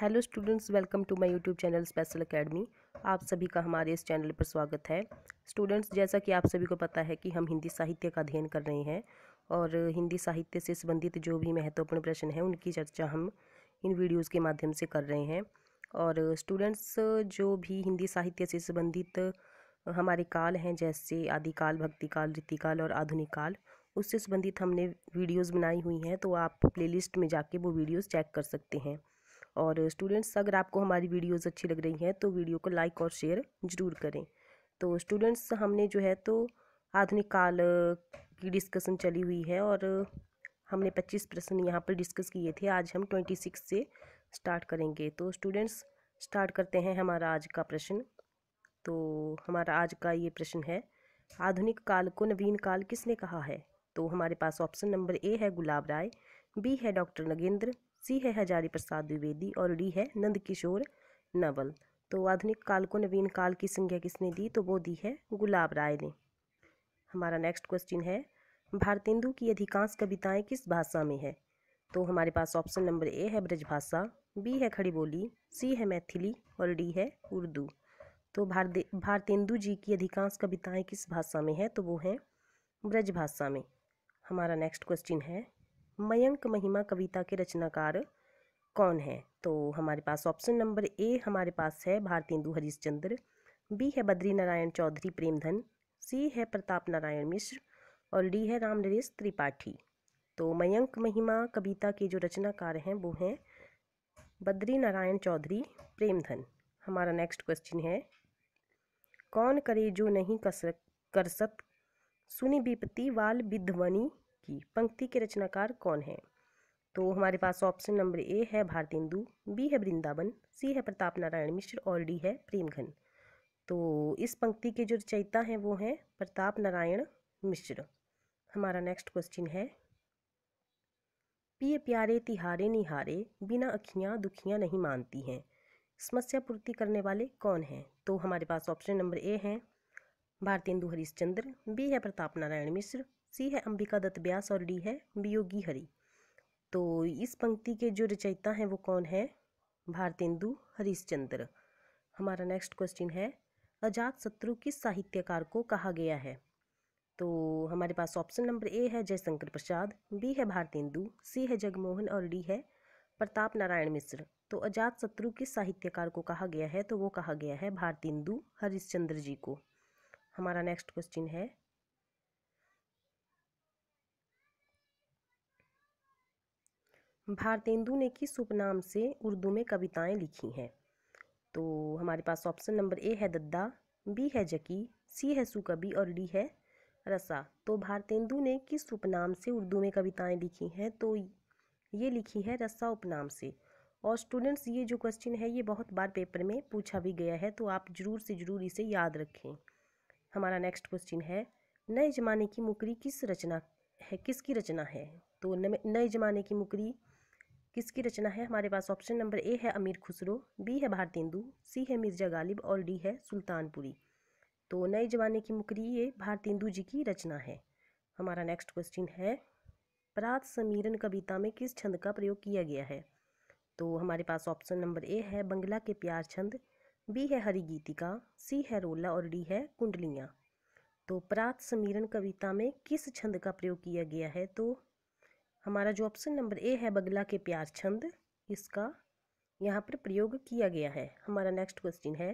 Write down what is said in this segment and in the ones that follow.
hello students welcome to my YouTube channel special academy आप सभी का हमारे इस चैनल पर स्वागत है स्टूडेंट्स जैसा कि आप सभी को पता है कि हम हिंदी साहित्य का अध्ययन कर रहे हैं और हिंदी साहित्य से संबंधित जो भी महत्वपूर्ण प्रश्न हैं उनकी चर्चा हम इन वीडियोज़ के माध्यम से कर रहे हैं और स्टूडेंट्स जो भी हिंदी साहित्य से संबंधित हमारे काल हैं जैसे आदिकाल भक्तिकाल रीतिकाल और आधुनिक काल उससे संबंधित हमने वीडियोज़ बनाई हुई हैं तो आप प्लेलिस्ट में जाके वो वीडियोज़ चेक कर सकते हैं और स्टूडेंट्स अगर आपको हमारी वीडियोस अच्छी लग रही हैं तो वीडियो को लाइक और शेयर ज़रूर करें तो स्टूडेंट्स हमने जो है तो आधुनिक काल की डिस्कशन चली हुई है और हमने पच्चीस प्रश्न यहाँ पर डिस्कस किए थे आज हम ट्वेंटी सिक्स से स्टार्ट करेंगे तो स्टूडेंट्स स्टार्ट करते हैं हमारा आज का प्रश्न तो हमारा आज का ये प्रश्न है आधुनिक काल को नवीन काल किसने कहा है तो हमारे पास ऑप्शन नंबर ए है गुलाब राय बी है डॉक्टर नगेंद्र सी है हजारी प्रसाद द्विवेदी और डी है नंदकिशोर नवल तो आधुनिक काल को नवीन काल की संज्ञा किसने दी तो वो दी है गुलाब राय ने हमारा नेक्स्ट क्वेश्चन है भारतेंदु की अधिकांश कविताएं किस भाषा में है तो हमारे पास ऑप्शन नंबर ए है ब्रजभाषा बी है खड़ी बोली सी है मैथिली और डी है उर्दू तो भारत भारतेंदु जी की अधिकांश कविताएं किस भाषा में है तो वो हैं ब्रजभाषा में हमारा नेक्स्ट क्वेश्चन है मयंक महिमा कविता के रचनाकार कौन है तो हमारे पास ऑप्शन नंबर ए हमारे पास है भारतेंदु हरिश्चंद्र बी है बद्री नारायण चौधरी प्रेमधन सी है प्रताप नारायण मिश्र और डी है राम नरेश त्रिपाठी तो मयंक महिमा कविता के जो रचनाकार हैं वो हैं बद्री नारायण चौधरी प्रेमधन हमारा नेक्स्ट क्वेश्चन है कौन करे जो नहीं कसर सत सुनी विपति वाल विध्वनि की पंक्ति के रचनाकार कौन है तो हमारे पास ऑप्शन नंबर ए है भारतेंदु बी है वृंदावन सी है प्रताप नारायण मिश्र और डी है प्रेमघन तो इस पंक्ति के जो रचयिता हैं वो हैं प्रताप नारायण मिश्र हमारा नेक्स्ट क्वेश्चन है पिय प्यारे तिहारे निहारे बिना अखियाँ दुखियाँ नहीं मानती हैं समस्या पूर्ति करने वाले कौन हैं तो हमारे पास ऑप्शन नंबर ए हैं भारतेंदु हरिश्चंद्र बी है प्रताप नारायण मिश्र सी है अंबिका दत्त ब्यास और डी है वियोगी हरि तो इस पंक्ति के जो रचयिता हैं वो कौन है भारतेंदु हरिश्चंद्र हमारा नेक्स्ट क्वेश्चन है अजात शत्रु किस साहित्यकार को कहा गया है तो हमारे पास ऑप्शन नंबर ए है जयशंकर प्रसाद बी है भारतेंदु सी है जगमोहन और डी है प्रताप नारायण मिश्र तो अजात शत्रु किस साहित्यकार को कहा गया है तो वो कहा गया है भारतेंदु हरिश्चंद्र जी को हमारा नेक्स्ट क्वेश्चन है भारतेंदु ने किस उपनाम से उर्दू में कविताएं लिखी हैं तो हमारे पास ऑप्शन नंबर ए है दद्दा बी है जकी सी है सुकबी और डी है रसा तो भारतेंदु ने किस उपनाम से उर्दू में कविताएं लिखी हैं तो ये लिखी है रसा उपनाम से और स्टूडेंट्स ये जो क्वेश्चन है ये बहुत बार पेपर में पूछा भी गया है तो आप ज़रूर से ज़रूर इसे याद रखें हमारा नेक्स्ट क्वेश्चन है नए ज़माने की मुकरी किस रचना है किसकी रचना है तो नए ज़माने की मुकरी किसकी रचना है हमारे पास ऑप्शन नंबर ए है अमीर खुसरो बी है भारतेंदु सी है मिर्जा गालिब और डी है सुल्तानपुरी तो नए जमाने की मुकरी ये भारतेंदु जी की रचना है हमारा नेक्स्ट क्वेश्चन है प्रात समीरन कविता में किस छंद का प्रयोग किया गया है तो हमारे पास ऑप्शन नंबर ए है बंगला के प्यार छंद बी है हरी गीतिका सी है रोला और डी है कुंडलियाँ तो प्रात समीरन कविता में किस छंद का प्रयोग किया गया है तो हमारा जो ऑप्शन नंबर ए है बगला के प्यार छंद इसका यहाँ पर प्रयोग किया गया है हमारा नेक्स्ट क्वेश्चन है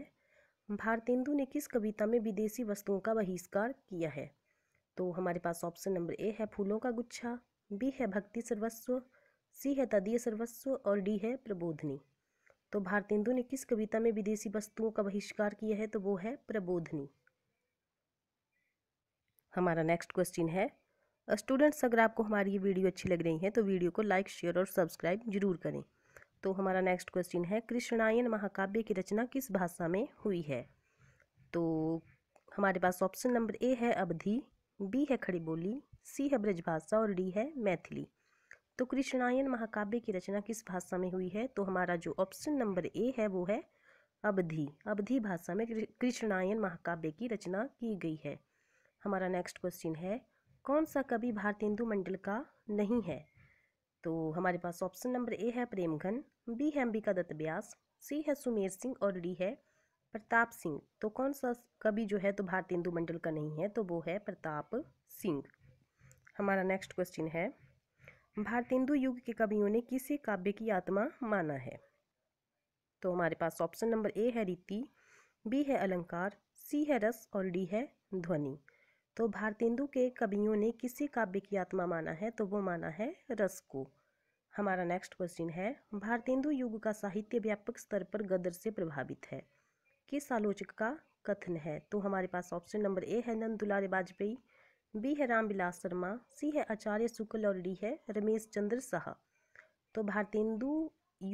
भारतेंदु ने किस कविता में विदेशी वस्तुओं का बहिष्कार किया है तो हमारे पास ऑप्शन नंबर ए है फूलों का गुच्छा बी है भक्ति सर्वस्व सी है तदीय सर्वस्व और डी है प्रबोधनी तो भारतेंदु ने किस कविता में विदेशी वस्तुओं का बहिष्कार किया है तो वो है प्रबोधनी हमारा नेक्स्ट क्वेश्चन है स्टूडेंट्स अगर आपको हमारी ये वीडियो अच्छी लग रही है तो वीडियो को लाइक शेयर और सब्सक्राइब जरूर करें तो हमारा नेक्स्ट क्वेश्चन है कृष्णायन महाकाव्य की रचना किस भाषा में हुई है तो हमारे पास ऑप्शन नंबर ए है अवधि बी है खड़ी बोली सी है ब्रज भाषा और डी है मैथिली तो कृष्णायन महाकाव्य की रचना किस भाषा में हुई है तो हमारा जो ऑप्शन नंबर ए है वो है अवधि अवधि भाषा में कृष्णायन महाकाव्य की रचना की गई है हमारा नेक्स्ट क्वेश्चन है कौन सा कवि भारतेंदु मंडल का नहीं है तो हमारे पास ऑप्शन नंबर ए है प्रेमघन बी है अंबिका दत्त व्यास सी है सुमेर सिंह और डी है प्रताप सिंह तो कौन सा कवि जो है तो भारतेंदु मंडल का नहीं है तो वो है प्रताप सिंह हमारा नेक्स्ट क्वेश्चन है भारतेंदु युग के कवियों ने किसे काव्य की आत्मा माना है तो हमारे पास ऑप्शन नंबर ए है रीति बी है अलंकार सी है रस और डी है ध्वनि तो भारतेंदु के कवियों ने किसी काव्य की आत्मा माना है तो वो माना है रस को हमारा नेक्स्ट क्वेश्चन है भारतेंदु युग का साहित्य व्यापक स्तर पर गदर से प्रभावित है किस आलोचक का कथन है तो हमारे पास ऑप्शन नंबर ए है नंद दुलारे वाजपेयी बी है रामविलास शर्मा सी है आचार्य शुक्ल और डी है रमेश चंद्र शाह तो भारतेंदु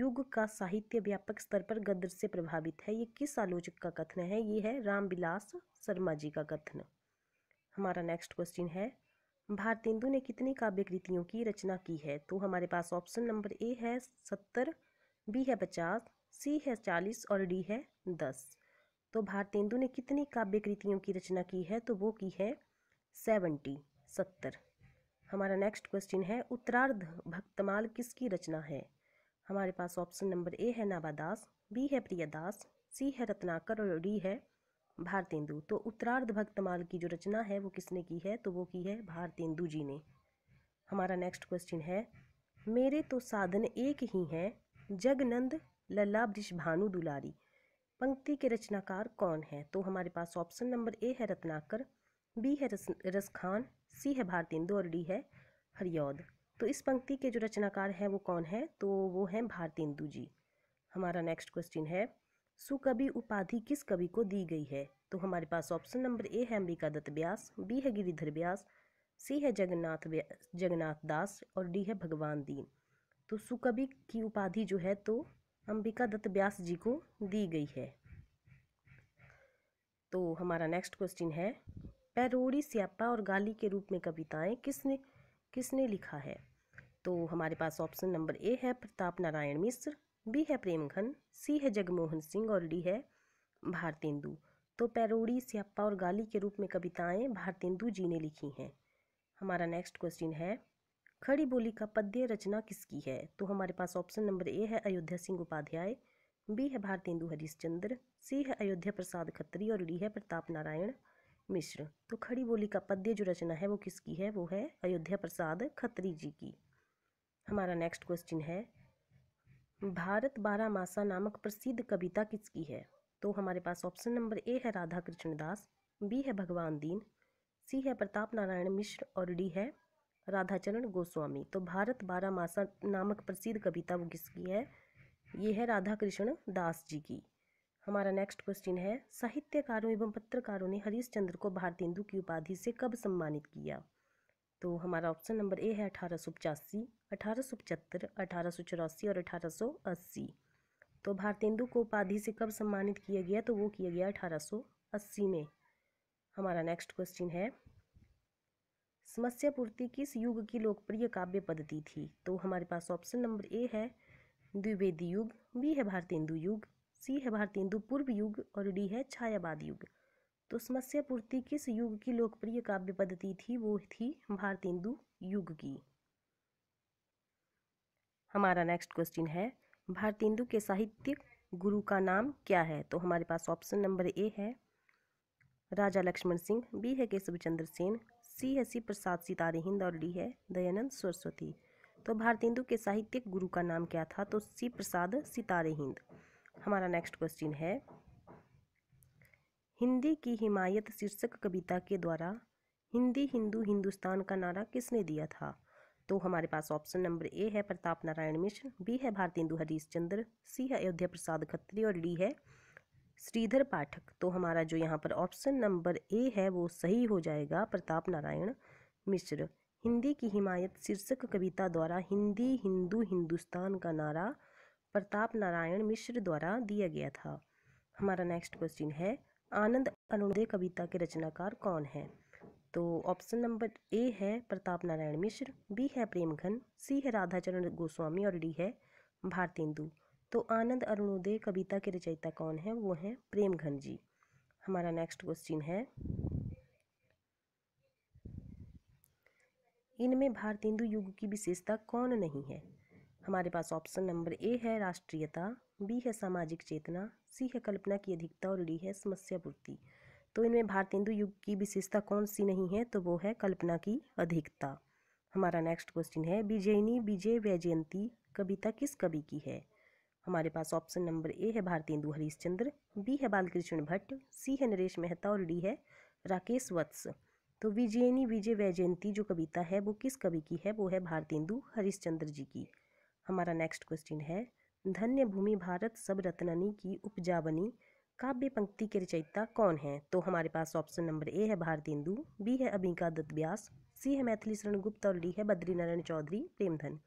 युग का साहित्य व्यापक स्तर पर गद्र से प्रभावित है ये किस आलोचक का कथन है ये है रामविलास शर्मा जी का कथन हमारा नेक्स्ट क्वेश्चन है भारतेंदु ने कितनी काव्य कृतियों की रचना की है तो हमारे पास ऑप्शन नंबर ए है सत्तर बी है पचास सी है चालीस और डी है दस तो भारतेंदु ने कितनी काव्य कृतियों की रचना की है तो वो की है सेवेंटी सत्तर हमारा नेक्स्ट क्वेश्चन है उत्तरार्ध भक्तमाल किसकी रचना है हमारे पास ऑप्शन नंबर ए है नाबादास बी है प्रियादास सी है रत्नाकर और डी है भारतेंदु तो उत्तरार्ध भक्तमाल की जो रचना है वो किसने की है तो वो की है भारतेंदु जी ने हमारा नेक्स्ट क्वेश्चन है मेरे तो साधन एक ही हैं जगनंद लल्लाब्दिश भानु दुलारी पंक्ति के रचनाकार कौन है तो हमारे पास ऑप्शन नंबर ए है रत्नाकर बी है रस रसखान सी है भारतेंदु और डी है हरियौद तो इस पंक्ति के जो रचनाकार हैं वो कौन है तो वो हैं भारतेंदु जी हमारा नेक्स्ट क्वेश्चन है सुकवि उपाधि किस कवि को दी गई है तो हमारे पास ऑप्शन नंबर ए है अंबिका दत्त व्यास बी है गिरिधर व्यास सी है जगन्नाथ जगन्नाथ दास और डी है भगवान दीन तो सुकवि की उपाधि जो है तो अंबिका दत्त व्यास जी को दी गई है तो हमारा नेक्स्ट क्वेश्चन है पैरोड़ी स्यापा और गाली के रूप में कविताएं किसने किसने लिखा है तो हमारे पास ऑप्शन नंबर ए है प्रताप नारायण मिश्र बी है प्रेमघन सी है जगमोहन सिंह और डी है भारतेंदु तो पैरोडी स्याप्पा और गाली के रूप में कविताएं भारतेंदु जी ने लिखी हैं हमारा नेक्स्ट क्वेश्चन है खड़ी बोली का पद्य रचना किसकी है तो हमारे पास ऑप्शन नंबर ए है अयोध्या सिंह उपाध्याय बी है भारतेंदु हरिश्चंद्र सी है अयोध्या प्रसाद खत्री और डी है प्रताप नारायण मिश्र तो खड़ी बोली का पद्य जो रचना है वो किसकी है वो है अयोध्या प्रसाद खत्री जी की हमारा नेक्स्ट क्वेश्चन है भारत मासा नामक प्रसिद्ध कविता किसकी है तो हमारे पास ऑप्शन नंबर ए है राधा कृष्ण दास बी है भगवान दीन सी है प्रताप नारायण मिश्र और डी है राधाचरण गोस्वामी तो भारत मासा नामक प्रसिद्ध कविता वो किसकी है ये है राधा कृष्ण दास जी की हमारा नेक्स्ट क्वेश्चन है साहित्यकारों एवं पत्रकारों ने हरीश चंद्र को भारतेंदु की उपाधि से कब सम्मानित किया तो हमारा ऑप्शन नंबर ए है अठारह सौ पचासी अठारह सौ पचहत्तर अठारह सौ चौरासी और अठारह सौ अस्सी तो भारतेंदु को उपाधि से कब सम्मानित किया गया तो वो किया गया अठारह सौ अस्सी में हमारा नेक्स्ट क्वेश्चन है समस्या पूर्ति किस युग की लोकप्रिय काव्य पद्धति थी तो हमारे पास ऑप्शन नंबर ए है द्विवेदी युग बी है भारतेंदु युग सी है भारतेंदु पूर्व युग और डी है छायावाद युग तो समस्या पूर्ति किस युग की लोकप्रिय काव्य पद्धति थी वो थी भारतेंदु युग की हमारा नेक्स्ट क्वेश्चन है भारतेंदु के साहित्यिक गुरु का नाम क्या है तो हमारे पास ऑप्शन नंबर ए है राजा लक्ष्मण सिंह बी है केशव चंद्र सेन सी है सी प्रसाद सितारे हिंद और डी है दयानंद सरस्वती तो भारतेंदु के साहित्यिक गुरु का नाम क्या था तो सी प्रसाद सितारे हिंद हमारा नेक्स्ट क्वेश्चन है हिंदी की हिमायत शीर्षक कविता के द्वारा हिंदी हिंदू हिंदुस्तान का नारा किसने दिया था तो हमारे पास ऑप्शन नंबर ए है प्रताप नारायण मिश्र बी है हिंदू हरीश चंद्र सी है अयोध्या प्रसाद खत्री और डी है श्रीधर पाठक तो हमारा जो यहाँ पर ऑप्शन नंबर ए है वो सही हो जाएगा प्रताप नारायण मिश्र हिंदी की हिमायत शीर्षक कविता द्वारा हिंदी हिंदू हिंदुस्तान का नारा प्रताप नारायण मिश्र द्वारा दिया गया था हमारा नेक्स्ट क्वेश्चन है आनंद अरुणोदय कविता के रचनाकार कौन हैं तो ऑप्शन नंबर ए है प्रताप नारायण मिश्र बी है प्रेमघन सी है राधाचरण गोस्वामी और डी है भारतेंदु तो आनंद अरुणोदय कविता के रचयिता कौन है वो हैं प्रेमघन जी हमारा नेक्स्ट क्वेश्चन है इनमें भारतेंदु युग की विशेषता कौन नहीं है हमारे पास ऑप्शन नंबर ए है राष्ट्रीयता बी है सामाजिक चेतना सी है कल्पना की अधिकता और डी है समस्या पूर्ति तो इनमें भारतेंदु युग की विशेषता कौन सी नहीं है तो वो है कल्पना की अधिकता हमारा नेक्स्ट क्वेश्चन है विजयनी विजय वैजयंती कविता किस कवि की है हमारे पास ऑप्शन नंबर ए है भारतेंदु हरिश्चंद्र बी है बालकृष्ण भट्ट सी है नरेश मेहता और डी है राकेश वत्स तो विजयनी विजय वैजयंती जो कविता है वो किस कवि की है वो है भारतेंदु हरिश्चंद्र जी की हमारा नेक्स्ट क्वेश्चन है धन्य भूमि भारत सब रत्ननी की उपजावनी काव्य पंक्ति के रचयिता कौन है तो हमारे पास ऑप्शन नंबर ए है भारतेंदु बी है अभिका दत्त व्यास सी है मैथिली शरण गुप्त और डी है बद्री नारायण चौधरी प्रेमधन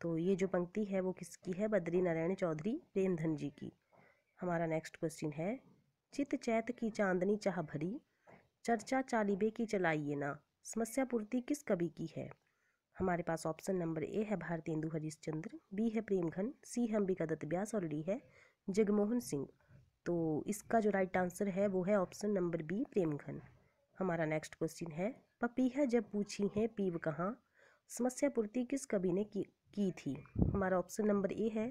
तो ये जो पंक्ति है वो किसकी है बद्री नारायण चौधरी प्रेमधन जी की हमारा नेक्स्ट क्वेश्चन है चित चैत की चांदनी चाह भरी चर्चा चालीबे की चलाइए ना समस्या पूर्ति किस कवि की है हमारे पास ऑप्शन नंबर ए है भारतेंदु हरिश्चंद्र बी है प्रेमघन सी है अंबिका दत्त व्यास और डी है जगमोहन सिंह तो इसका जो राइट आंसर है वो है ऑप्शन नंबर बी प्रेमघन हमारा नेक्स्ट क्वेश्चन है पपीहा जब पूछी है पीव कहाँ समस्या पूर्ति किस कवि ने की, थी हमारा ऑप्शन नंबर ए है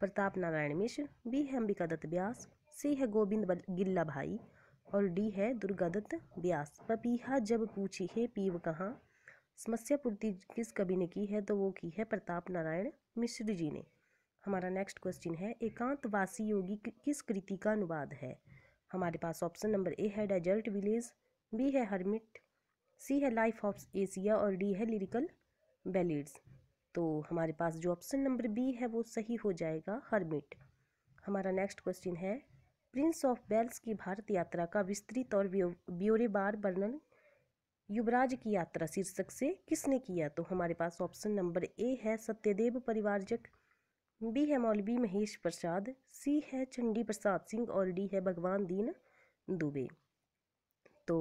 प्रताप नारायण मिश्र बी है अंबिका दत्त व्यास सी है गोविंद गिल्ला भाई और डी है दुर्गादत्त व्यास पपीहा जब पूछी है पीव कहाँ समस्या पूर्ति किस कवि ने की है तो वो की है प्रताप नारायण मिश्र जी ने हमारा नेक्स्ट क्वेश्चन है एकांतवासी योगी किस कृति का अनुवाद है हमारे पास ऑप्शन नंबर ए है डेजर्ट विलेज बी है हर्मिट सी है लाइफ ऑफ एशिया और डी है लिरिकल बैलिड्स तो हमारे पास जो ऑप्शन नंबर बी है वो सही हो जाएगा हर्मिट हमारा नेक्स्ट क्वेश्चन है प्रिंस ऑफ वेल्स की भारत यात्रा का विस्तृत और ब्योरेबार वर्णन युवराज की यात्रा शीर्षक से किसने किया तो हमारे पास ऑप्शन नंबर ए है सत्यदेव परिवारजक बी है मौलवी महेश प्रसाद सी है चंडी प्रसाद सिंह और डी है भगवान दीन दुबे तो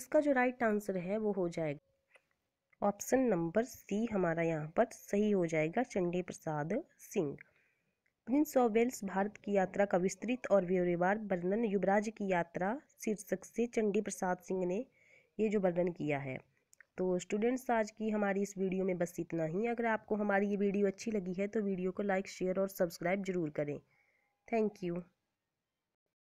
इसका जो राइट आंसर है वो हो जाएगा ऑप्शन नंबर सी हमारा यहाँ पर सही हो जाएगा Chandi Prasad Singh prince of Wales Bharat की यात्रा का विस्तृत और व्यवहार वर्णन युवराज की यात्रा शीर्षक से चंडी प्रसाद सिंह ने ये जो वर्णन किया है तो स्टूडेंट्स आज की हमारी इस वीडियो में बस इतना ही अगर आपको हमारी ये वीडियो अच्छी लगी है तो वीडियो को लाइक शेयर और सब्सक्राइब जरूर करें थैंक यू